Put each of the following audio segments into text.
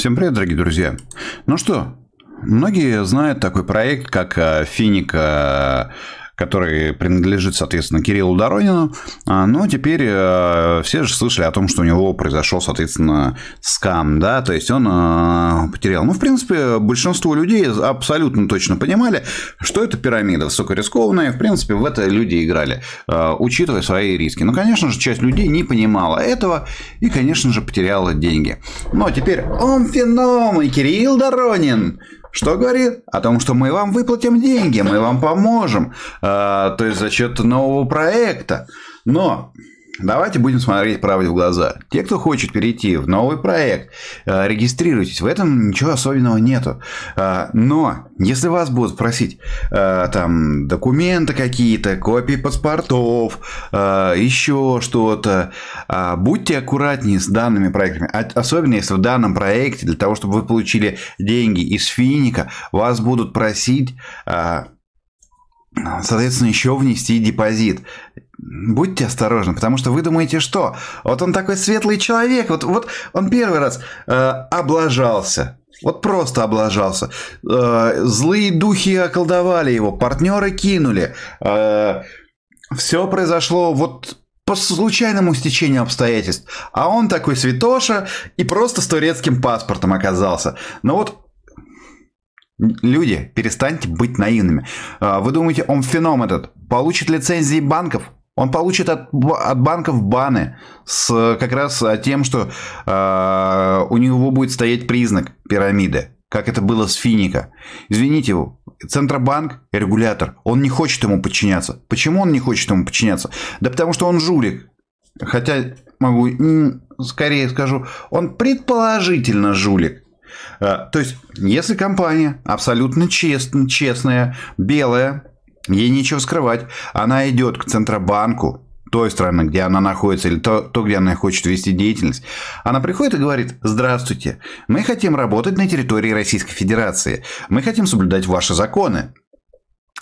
Всем привет, дорогие друзья. Ну что, многие знают такой проект, как э, Финика э, который принадлежит, соответственно, Кириллу Доронину. А, Но ну, теперь э, все же слышали о том, что у него произошел, соответственно, скам, да, то есть он э, потерял. Ну, в принципе, большинство людей абсолютно точно понимали, что это пирамида высокорискованная, в принципе, в это люди играли, э, учитывая свои риски. Но, ну, конечно же, часть людей не понимала этого и, конечно же, потеряла деньги. Но ну, а теперь он феном и Кирилл Доронин что говорит? О том, что мы вам выплатим деньги, мы вам поможем, э, то есть за счет нового проекта. Но Давайте будем смотреть правде в глаза. Те, кто хочет перейти в новый проект, э, регистрируйтесь. В этом ничего особенного нету. Э, но если вас будут просить э, там документы какие-то, копии паспортов, еще что-то, будьте аккуратнее с данными проектами. А особенно если в данном проекте для того, чтобы вы получили деньги из финика, вас будут просить соответственно, еще внести депозит. Будьте осторожны, потому что вы думаете, что? Вот он такой светлый человек, вот, вот он первый раз э, облажался, вот просто облажался. Э, злые духи околдовали его, партнеры кинули. Э, все произошло вот по случайному стечению обстоятельств. А он такой святоша и просто с турецким паспортом оказался. Но ну вот Люди, перестаньте быть наивными. Э, вы думаете, он феном этот? Получит лицензии банков? Он получит от, от банков баны с как раз а, тем, что э, у него будет стоять признак пирамиды, как это было с Финика. Извините, Центробанк – регулятор. Он не хочет ему подчиняться. Почему он не хочет ему подчиняться? Да потому что он жулик. Хотя могу скорее скажу, он предположительно жулик. А, то есть, если компания абсолютно честная, честная белая, Ей нечего скрывать. Она идет к Центробанку той страны, где она находится, или то, то, где она хочет вести деятельность. Она приходит и говорит, здравствуйте, мы хотим работать на территории Российской Федерации, мы хотим соблюдать ваши законы.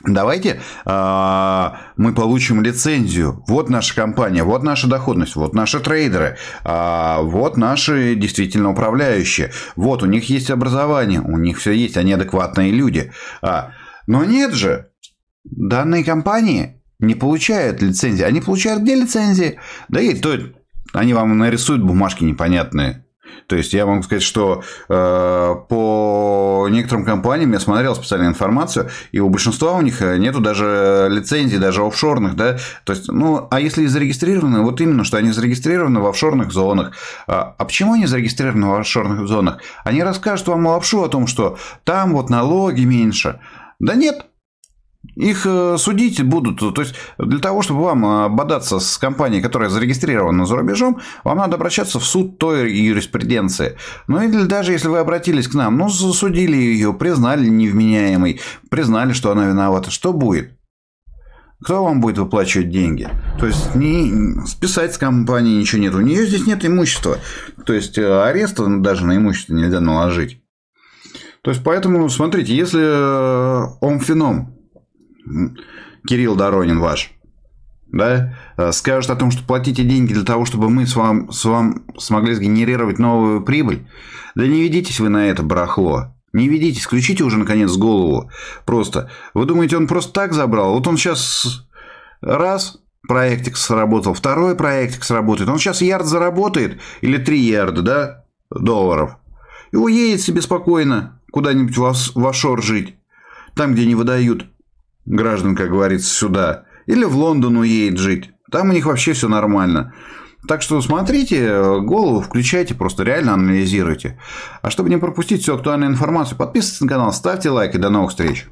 Давайте а, мы получим лицензию. Вот наша компания, вот наша доходность, вот наши трейдеры, э, вот наши действительно управляющие. Вот у них есть образование, у них все есть, они адекватные люди. А, но нет же, Данные компании не получают лицензии. Они получают где лицензии? Да и то они вам нарисуют бумажки непонятные. То есть я могу сказать, что э, по некоторым компаниям я смотрел специальную информацию, и у большинства у них э, нету даже лицензий, даже офшорных, да. То есть, ну, а если и зарегистрированы, вот именно, что они зарегистрированы в офшорных зонах. А, а почему они зарегистрированы в офшорных зонах? Они расскажут вам лапшу о том, что там вот налоги меньше. Да нет, их э, судить будут. То есть, для того, чтобы вам э, бодаться с компанией, которая зарегистрирована за рубежом, вам надо обращаться в суд той юриспруденции. Ну или даже если вы обратились к нам, ну, засудили ее, признали невменяемой, признали, что она виновата, что будет? Кто вам будет выплачивать деньги? То есть не, списать с компании ничего нет. У нее здесь нет имущества. То есть э, ареста даже на имущество нельзя наложить. То есть поэтому, смотрите, если он Омфином Кирилл Доронин ваш, да, э, скажет о том, что платите деньги для того, чтобы мы с, вам, с вам смогли сгенерировать новую прибыль, да не ведитесь вы на это барахло. Не ведитесь, включите уже, наконец, голову. Просто. Вы думаете, он просто так забрал? Вот он сейчас раз, проектик сработал, второй проектик сработает. Он сейчас ярд заработает, или три ярда, да, долларов. И уедет себе спокойно куда-нибудь в, в офшор жить. Там, где не выдают граждан, как говорится, сюда. Или в Лондон уедет жить. Там у них вообще все нормально. Так что смотрите, голову включайте, просто реально анализируйте. А чтобы не пропустить всю актуальную информацию, подписывайтесь на канал, ставьте лайк и до новых встреч.